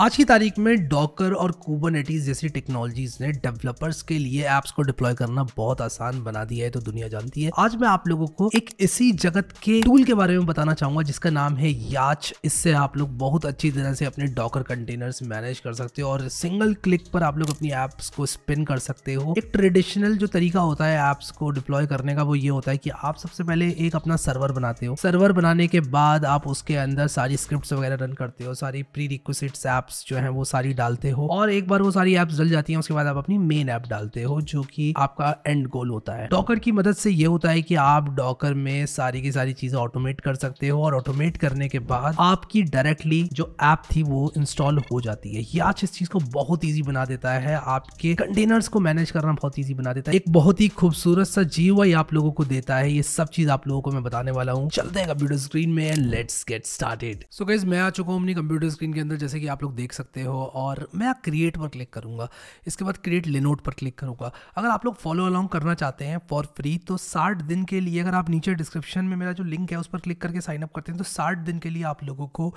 आज की तारीख में डॉकर और कुबरनेटीज जैसी टेक्नोलॉजीज ने डेवलपर्स के लिए एप्स को डिप्लॉय करना बहुत आसान बना दिया है तो दुनिया जानती है आज मैं आप लोगों को एक इसी जगत के टूल के बारे में बताना चाहूंगा जिसका नाम है याच इससे आप लोग बहुत अच्छी तरह से अपने डॉकर कंटेनर्स मैनेज कर सकते हो और सिंगल क्लिक पर आप लोग अपनी एप्स को स्पिन कर सकते हो एक ट्रेडिशनल जो तरीका होता है एप्स को डिप्लॉय करने का वो ये होता है कि आप सबसे पहले एक अपना सर्वर बनाते हो सर्वर बनाने के बाद आप उसके अंदर सारी स्क्रिप्ट वगैरह रन करते हो सारी प्री रिक्वेस्ट ऐप एप्स जो है वो सारी डालते हो और एक बार वो सारी एप्स डल जाती है उसके बाद आप अपनी मेन ऐप डालते हो जो कि आपका एंड गोल होता है डॉकर की मदद से ये होता है कि आप डॉकर में सारी की सारी चीजें ऑटोमेट कर सकते हो और ऑटोमेट करने के बाद आपकी डायरेक्टली जो ऐप थी वो इंस्टॉल हो जाती है ये आज इस चीज को बहुत ईजी बना देता है आपके कंटेनर्स को मैनेज करना बहुत ईजी बना देता है एक बहुत ही खूबसूरत सा जी आप लोगों को देता है ये सब चीज आप लोगों को मैं बताने वाला हूँ चलते हैं कंप्यूटर स्क्रीन में let's get started so guys मैं आ चुका हूँ अपनी कंप्यूटर स्क्रीन के अंदर जैसे कि आप लोग देख सकते हो और मैं क्रिएट पर क्लिक करूँगा इसके बाद क्रिएट लिनोट पर क्लिक करूँगा अगर आप लोग फॉलो अलॉन्ग करना चाहते हैं फॉर फ्री तो साठ दिन के लिए अगर आप नीचे डिस्क्रिप्शन में मेरा जो लिंक है उस पर क्लिक करके साइनअप करते हैं तो साठ दिन के लिए आप लोगों को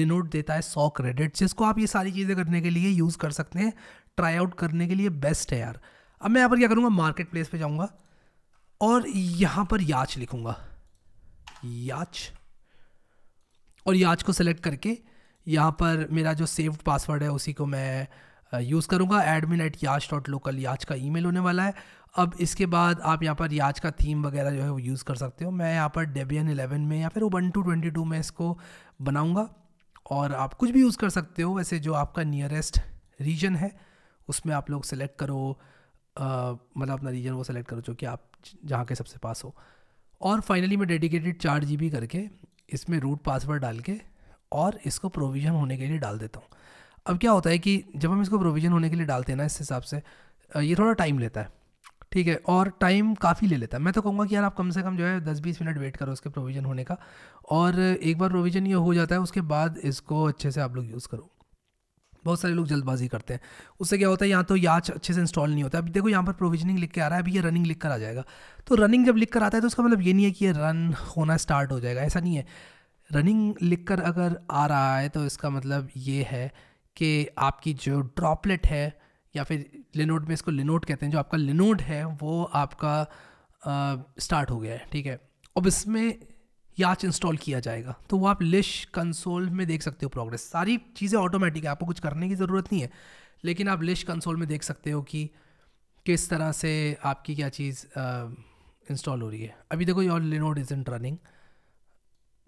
लिनोट देता है सौ क्रेडिट जिसको आप ये सारी चीज़ें करने के लिए यूज़ कर सकते हैं ट्राई आउट करने के लिए बेस्ट है यार अब मैं यहाँ पर क्या करूँगा मार्केट प्लेस पर जाऊँगा और यहाँ पर याच लिखूँगा याच और याच को सेलेक्ट करके यहाँ पर मेरा जो सेव्ड पासवर्ड है उसी को मैं यूज़ करूँगा एडमिन एट याच डॉट लोकल याच का ईमेल होने वाला है अब इसके बाद आप यहाँ पर याच का थीम वगैरह जो है वो यूज़ कर सकते हो मैं यहाँ पर डेबियन एलेवन में या फिर वन टू ट्वेंटी टू में इसको बनाऊँगा और आप कुछ भी यूज़ कर सकते हो वैसे जो आपका नियरेस्ट रीजन है उसमें आप लोग सेलेक्ट करो मतलब अपना रीजन वो सेलेक्ट करो जो कि आप जहाँ के सबसे पास हो और फाइनली मैं डेडिकेटेड चार जी करके इसमें रूट पासवर्ड डाल के और इसको प्रोविज़न होने के लिए डाल देता हूँ अब क्या होता है कि जब हम इसको प्रोविज़न होने के लिए डालते हैं ना इस हिसाब से ये थोड़ा टाइम लेता है ठीक है और टाइम काफ़ी ले लेता है मैं तो कहूँगा कि यार आप कम से कम जो है दस बीस मिनट वेट करो उसके प्रोविज़न होने का और एक बार प्रोविज़न ये हो जाता है उसके बाद इसको अच्छे से आप लोग यूज़ करो बहुत सारे लोग जल्दबाजी करते हैं उससे क्या होता है यहाँ तो याच अच्छे से इंस्टॉल नहीं होता है अभी देखो यहाँ पर प्रोविजनिंग लिख के आ रहा है अभी ये रनिंग लिख कर आ जाएगा तो रनिंग जब लिख कर आता है तो उसका मतलब ये नहीं है कि ये रन होना स्टार्ट हो जाएगा ऐसा नहीं है रनिंग लिख कर अगर आ रहा है तो इसका मतलब ये है कि आपकी जो ड्रॉपलेट है या फिर लिनोड में इसको लिनोड कहते हैं जो आपका लिनोड है वो आपका आ, स्टार्ट हो गया है ठीक है अब इसमें याच इंस्टॉल किया जाएगा तो वो आप लिश कंसोल में देख सकते हो प्रोग्रेस सारी चीज़ें ऑटोमेटिक है आपको कुछ करने की ज़रूरत नहीं है लेकिन आप लिश कंसोल में देख सकते हो कि किस तरह से आपकी क्या चीज़ इंस्टॉल हो रही है अभी देखो your Linode is in running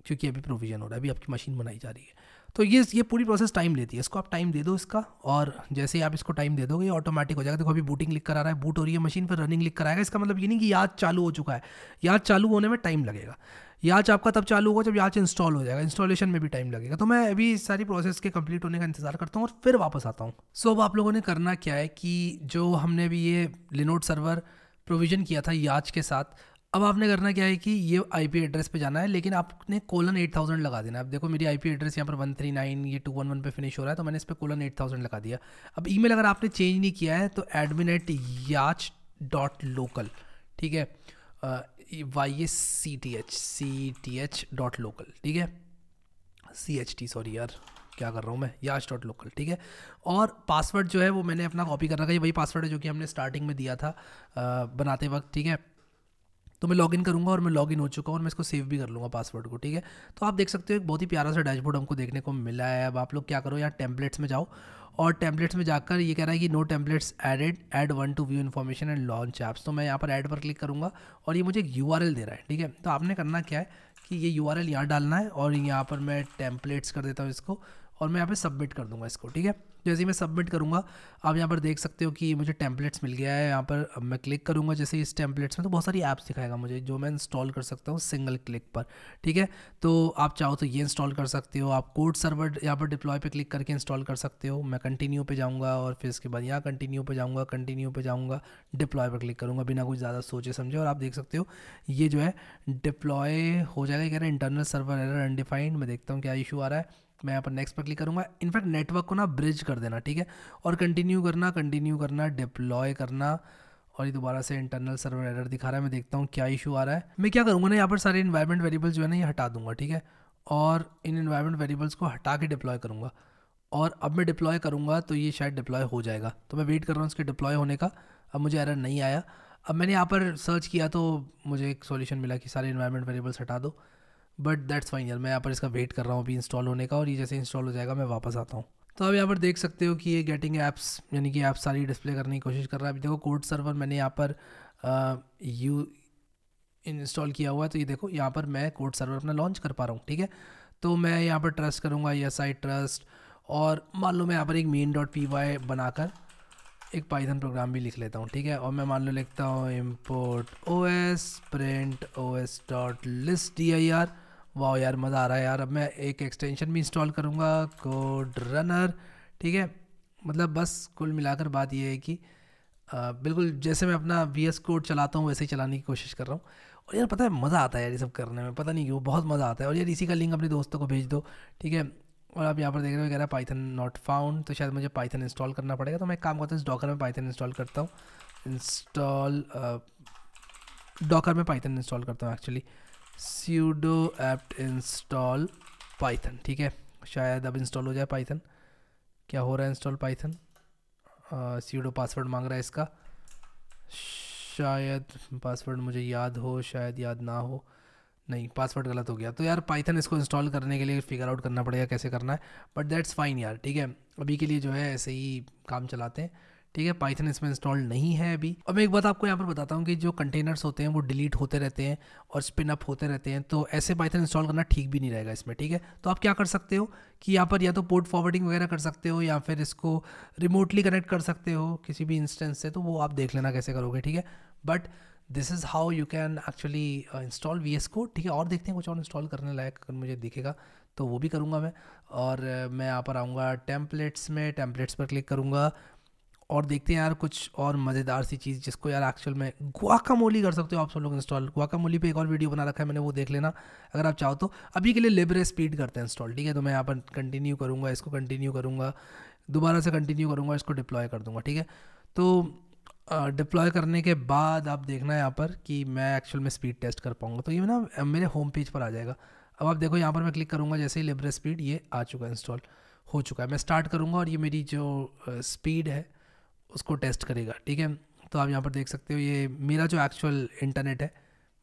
क्योंकि अभी प्रोविज़न हो रहा है अभी आपकी मशीन बनाई जा रही है तो ये ये पूरी प्रोसेस टाइम लेती है इसको आप टाइम दे दो इसका और जैसे ही आप इसको टाइम दे दोगे ये ऑटोमेटिक हो जाएगा देखो अभी बूटिंग लिख कर आ रहा है बूट हो रही है मशीन पर रनिंग लिख कर आएगा इसका मतलब ये नहीं कि याद चालू हो चुका है याद चालू होने में टाइम लगेगा याच आपका तब चालू होगा जब याच इंस्टॉल हो जाएगा इंस्टॉलेशन में भी टाइम लगेगा तो मैं अभी इस सारी प्रोसेस के कंप्लीट होने का इंतजार करता हूँ और फिर वापस आता हूँ सो अब आप लोगों ने करना क्या है कि जो हमने अभी ये लिनोट सर्वर प्रोविजन किया था याच के साथ अब आपने करना क्या है कि ये आईपी एड्रेस पे जाना है लेकिन आपने कोलन एट थाउजेंड लगा देना अब देखो मेरी आईपी एड्रेस यहाँ पर वन थ्री नाइन ये टू वन वन पे फिनिश हो रहा है तो मैंने इस पर कोलन एट थाउजेंड लगा दिया अब ईमेल अगर आपने चेंज नहीं किया है तो एडमिन एट याच डॉट लोकल ठीक है Y S C T H C T H dot local ठीक है सी एच टी सॉरी यार क्या कर रहा हूँ मैं याच डॉट लोकल ठीक है और पासवर्ड जो है वो मैंने अपना कॉपी कर रखा है वही पासवर्ड है जो कि हमने स्टार्टिंग में दिया था आ, बनाते वक्त ठीक है तो मैं लॉगिन करूँगा और मैं लॉगिन हो चुका हूँ और मैं इसको सेव भी कर लूँगा पासवर्ड को ठीक है तो आप देख सकते हो एक बहुत ही प्यारा सा डैशबोर्ड हमको देखने को मिला है अब आप लोग क्या करो यहाँ टेम्पलेट्स में जाओ और टेम्पलेट्स में जाकर ये कह रहा है कि no templates added add one to view information and launch apps तो मैं यहाँ पर ऐड पर क्लिक करूँगा और ये मुझे एक यू दे रहा है ठीक है तो आपने करना क्या है कि ये यू आर यहाँ डालना है और यहाँ पर मैं टेम्पलेट्स कर देता हूँ इसको और मैं यहाँ पर सबमिट कर दूँगा इसको ठीक है जैसे मैं सबमिट करूँगा आप यहाँ पर देख सकते हो कि मुझे टेम्पलेट्स मिल गया है यहाँ पर मैं क्लिक करूँगा जैसे इस टेम्पलेट्स में तो बहुत सारी ऐप्स दिखाएगा मुझे जो मैं इंस्टॉल कर सकता हूँ सिंगल क्लिक पर ठीक है तो आप चाहो तो ये इंस्टॉल कर सकते हो आप कोड सर्वर यहाँ पर डिप्लॉय पर क्लिक करके इंस्टॉल कर सकते हो मैं कंटिन्यू पर जाऊँगा और फिर इसके बाद यहाँ कंटिन्यू पर जाऊँगा कंटिन्यू पर जाऊँगा डिप्लॉय पर क्लिक करूँगा बिना कुछ ज़्यादा सोचे समझे और आप देख सकते हो ये जो है डिप्लॉय हो जाएगा कह रहे हैं इंटरनल सर्वर एरर अनडिफाइंड मैं देखता हूँ क्या इशू आ रहा है मैं यहाँ पर नेक्स्ट पर क्लिक करूँगा इनफैक्ट नेटवर्क को ना ब्रिज कर देना ठीक है और कंटिन्यू करना कंटिन्यू करना डिप्लॉय करना और ये दोबारा से इंटरनल सर्वर एरर दिखा रहा है मैं देखता हूँ क्या इशू आ रहा है मैं क्या करूँगा ना यहाँ पर सारे इन्वायरमेंट वेरिएबल्स जो है ना ये हटा दूंगा ठीक है और इन इन्वायरमेंट वेरिएबल्स को हटा के डिप्लॉय करूँगा और अब मैं डिप्लॉय करूँगा तो ये शायद डिप्लॉय हो जाएगा तो मैं वेट कर रहा हूँ इसके डिप्लॉय होने का अब मुझे एरर नहीं आया अब मैंने यहाँ पर सर्च किया तो मुझे एक सॉल्यूशन मिला कि सारे इन्वायरमेंट वेरिएबल्स हटा दो बट दैट्स फाइन यार मैं यहाँ पर इसका वेट कर रहा हूँ अभी इंस्टॉल होने का और ये जैसे इंस्टॉल हो जाएगा मैं वापस आता हूँ तो आप यहाँ पर देख सकते हो कि ये गेटिंग एप्स यानी कि ऐप सारी डिस्प्ले करने की कोशिश कर रहा है अभी देखो कोड सर्वर मैंने यहाँ पर यू इंस्टॉल किया हुआ है तो ये देखो यहाँ पर मैं कोड सर्वर अपना लॉन्च कर पा रहा हूँ ठीक है तो मैं यहाँ पर ट्रस्ट करूँगा यस आई ट्रस्ट और मान लो मैं यहाँ पर एक मेन डॉट पी वाई बनाकर एक पाइथन प्रोग्राम भी लिख लेता हूँ ठीक है और मैं मान लो लिखता हूँ import O S print O S dot list D I R वाह यार मज़ा आ रहा है यार अब मैं एक एक्सटेंशन भी इंस्टॉल करूँगा कोड रनर ठीक है मतलब बस कुल मिलाकर बात यह है कि आ, बिल्कुल जैसे मैं अपना वी एस कोड चलाता हूँ वैसे ही चलाने की कोशिश कर रहा हूँ और यार पता है मज़ा आता है यार ये सब करने में पता नहीं क्यों बहुत मज़ा आता है और यार इसी का लिंक अपने दोस्तों को भेज दो ठीक है और आप यहाँ पर देख रहे हो कह पाइथन नॉट फाउंड तो शायद मुझे पाइथन इंस्टॉल करना पड़ेगा तो मैं काम करता हूँ इस डॉकर में पाइथन इंस्टॉल करता हूँ इंस्टॉल डॉकर में पाइथन इंस्टॉल करता हूँ actually sudo apt install python ठीक है शायद अब इंस्टॉल हो जाए पाइथन क्या हो रहा है इंस्टॉल पाइथन सीडो पासवर्ड मांग रहा है इसका शायद पासवर्ड मुझे याद हो शायद याद ना हो नहीं पासवर्ड गलत हो गया तो यार पाइथन इसको इंस्टॉल करने के लिए फिगर आउट करना पड़ेगा कैसे करना है बट दैट्स फाइन यार ठीक है अभी के लिए जो है ऐसे ही काम चलाते हैं ठीक है पाइथन इसमें इंस्टॉल नहीं है अभी और मैं एक बात आपको यहाँ पर बताता हूँ कि जो कंटेनर्स होते हैं वो डिलीट होते रहते हैं और स्पिन अप होते रहते हैं तो ऐसे पाइथन इंस्टॉल करना ठीक भी नहीं रहेगा इसमें ठीक है तो आप क्या कर सकते हो कि यहाँ पर या तो पोर्ट फॉरवर्डिंग वगैरह कर सकते हो या फिर इसको रिमोटली कनेक्ट कर सकते हो किसी भी इंस्टेंस से तो वो आप देख लेना कैसे करोगे ठीक है but this is how you can actually install V S code ठीक है और देखते हैं कुछ और इंस्टॉल करने लायक अगर मुझे दिखेगा तो वो भी करूँगा मैं और uh, मैं यहाँ पर आऊँगा टेम्पलेट्स में टेम्पलेट्स पर क्लिक करूँगा और देखते हैं यार कुछ और मज़ेदार सी चीज़ जिसको यार एक्चुअल में गुआकामोली कर सकते हो आप सब लोग इंस्टॉल गुआकामोली पे एक और वीडियो बना रखा है मैंने वो देख लेना अगर आप चाहो तो अभी के लिए लेबरे स्पीड करते हैं इंस्टॉल ठीक है तो मैं यहाँ पर कंटिन्यू करूँगा इसको कंटिन्यू करूँगा दोबारा से कंटिन्यू करूँगा इसको डिप्लॉय कर दूँगा ठीक है तो डिप्लॉय करने के बाद आप देखना यहाँ पर कि मैं एक्चुअल में स्पीड टेस्ट कर पाऊँगा तो ये ना मेरे होम पेज पर आ जाएगा अब आप देखो यहाँ पर मैं क्लिक करूँगा जैसे ही लिब्रे स्पीड ये आ चुका है इंस्टॉल हो चुका है मैं स्टार्ट करूँगा और ये मेरी जो स्पीड है उसको टेस्ट करेगा ठीक है तो आप यहाँ पर देख सकते हो ये मेरा जो एक्चुअल इंटरनेट है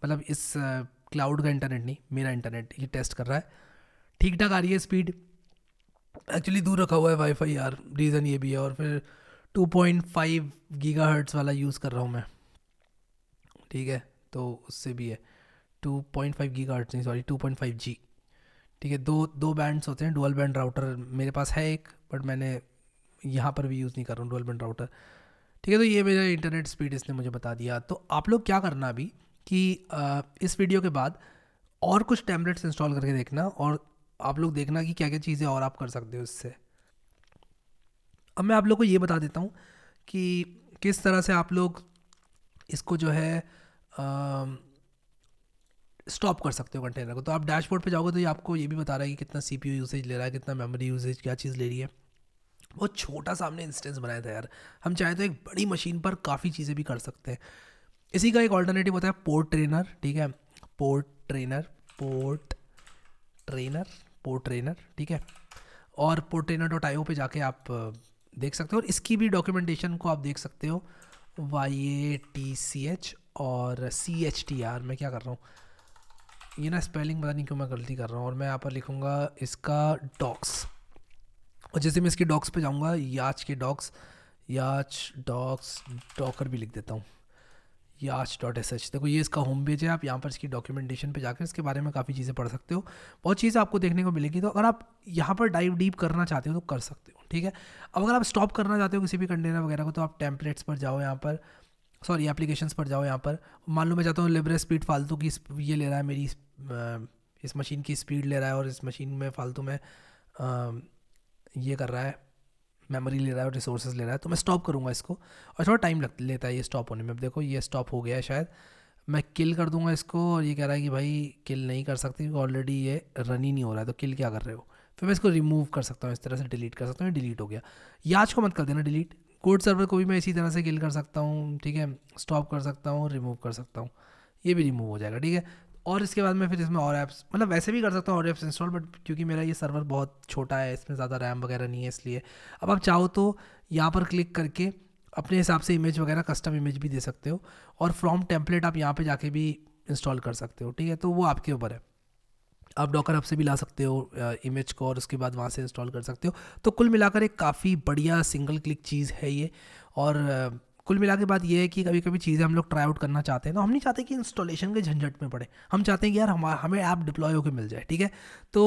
मतलब इस क्लाउड का इंटरनेट नहीं मेरा इंटरनेट ये टेस्ट कर रहा है ठीक ठाक आ रही है स्पीड एक्चुअली दूर रखा हुआ है वाईफाई यार रीज़न ये भी है और फिर 2.5 गीगाहर्ट्ज़ वाला यूज़ कर रहा हूँ मैं ठीक है तो उससे भी है 2.5 पॉइंट नहीं सॉरी 2.5 जी ठीक है दो दो बैंड्स होते हैं डुअल बैंड राउटर मेरे पास है एक बट मैंने यहाँ पर भी यूज़ नहीं कर रहा हूँ डुअलबैंड राउटर ठीक है तो ये मेरा इंटरनेट स्पीड इसने मुझे बता दिया तो आप लोग क्या करना अभी कि इस वीडियो के बाद और कुछ टैबलेट्स इंस्टॉल करके देखना और आप लोग देखना कि क्या क्या चीज़ें और आप कर सकते हो इससे अब मैं आप लोग को ये बता देता हूँ कि किस तरह से आप लोग इसको जो है स्टॉप कर सकते हो कंटेनर को तो आप डैशबोर्ड पे जाओगे तो ये आपको ये भी बता रहा है कि कितना सीपीयू यूसेज ले रहा है कितना मेमोरी यूसेज क्या चीज़ ले रही है बहुत छोटा सा हमने इंस्टेंस बनाया था यार हम चाहे तो एक बड़ी मशीन पर काफ़ी चीज़ें भी कर सकते हैं इसी का एक ऑल्टरनेटिव होता है पोर्ट ट्रेनर ठीक है Portainer Portainer Portainer ठीक है और पोर्ट ट्रेनर डॉट आई पर जाके आप देख सकते हो और इसकी भी डॉक्यूमेंटेशन को आप देख सकते हो Y A T C H और सी एच टी आर मैं क्या कर रहा हूँ ये ना स्पेलिंग पता नहीं क्यों मैं गलती कर रहा हूँ और मैं यहाँ पर लिखूँगा इसका डॉक्स और जैसे मैं इसके डॉक्स पे जाऊँगा याच के डॉक्स याच डॉक्स डॉकर भी लिख देता हूँ याच डॉट एस एच देखो ये इसका होम पेज है आप यहाँ पर इसकी डॉक्यूमेंटेशन पे जाकर इसके बारे में काफ़ी चीज़ें पढ़ सकते हो बहुत चीज़ें आपको देखने को मिलेगी तो अगर आप यहाँ पर डाइव डीप करना चाहते हो तो कर सकते हो ठीक है अब अगर आप स्टॉप करना चाहते हो किसी भी कंटेनर वगैरह को तो आप टेम्पलेट्स पर जाओ यहाँ पर सॉरी एप्लीकेशंस पर जाओ यहाँ पर मान लो मैं चाहता हूँ लिब्रे स्पीड फालतू की ये ले रहा है मेरी इस, इस मशीन की स्पीड ले रहा है और इस मशीन में फालतू में ये कर रहा है मेमोरी ले रहा है और रिसोर्सेज ले रहा है तो मैं स्टॉप करूँगा इसको और थोड़ा टाइम लग लेता है ये स्टॉप होने में अब देखो ये स्टॉप हो गया है शायद मैं किल कर दूंगा इसको और ये कह रहा है कि भाई किल नहीं कर सकती क्योंकि ऑलरेडी ये रन ही नहीं हो रहा है तो किल क्या कर रहे हो फिर मैं इसको रिमूव कर सकता हूँ इस तरह से डिलीट कर सकता हूँ डिलीट हो गया याच को मत कर देना डिलीट कोड सर्वर को भी मैं इसी तरह से किल कर सकता हूँ ठीक है स्टॉप कर सकता हूँ रिमूव कर सकता हूँ ये भी रिमूव हो जाएगा ठीक है और इसके बाद मैं फिर इसमें और ऐप्स मतलब वैसे भी कर सकता हूँ और ऐप्स इंस्टॉल बट क्योंकि मेरा ये सर्वर बहुत छोटा है इसमें ज़्यादा रैम वगैरह नहीं है इसलिए अब आप चाहो तो यहाँ पर क्लिक करके अपने हिसाब से इमेज वगैरह कस्टम इमेज भी दे सकते हो और फ्रॉम टेम्पलेट आप यहाँ पर जाके भी इंस्टॉल कर सकते हो ठीक है तो वो आपके ऊपर है आप डॉकर अप से भी ला सकते हो इमेज को और उसके बाद वहाँ से इंस्टॉल कर सकते हो तो कुल मिलाकर एक काफ़ी बढ़िया सिंगल क्लिक चीज़ है ये और कुल मिला के बाद यह है कि कभी कभी चीज़ें हम लोग ट्राई आउट करना चाहते हैं तो हम नहीं चाहते कि इंस्टॉलेशन के झंझट में पड़े हम चाहते हैं कि यार हम हमें ऐप डिप्लॉय होकर मिल जाए ठीक है तो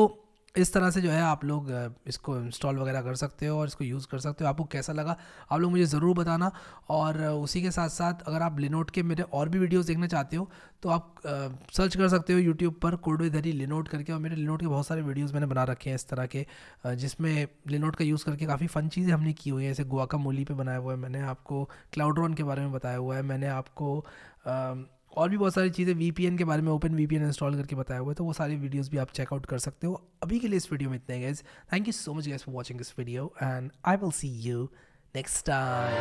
इस तरह से जो है आप लोग इसको इंस्टॉल वगैरह कर सकते हो और इसको यूज़ कर सकते हो आपको कैसा लगा आप लोग मुझे ज़रूर बताना और उसी के साथ साथ अगर आप लिनोट के मेरे और भी वीडियोस देखना चाहते हो तो आप सर्च कर सकते हो यूट्यूब पर कोडवे धरी लिनोट करके और मेरे लिनोट के बहुत सारे वीडियोज़ मैंने बना रखे हैं इस तरह के जिसमें लिनोट का यूज़ करके काफ़ी फ़न चीज़ें हमने की हुई हैं जैसे गोवा का मूली पर बनाया हुआ है मैंने आपको क्लाउड्रॉन के बारे में बताया हुआ है मैंने आपको और भी बहुत सारी चीज़ें वी के बारे में ओपन वी इंस्टॉल करके बताया हुआ है तो वो सारे वीडियोज़ भी आप चेकआउट कर सकते हो अभी के लिए इस वीडियो में इतने guys thank you so much guys for watching this video and I will see you next time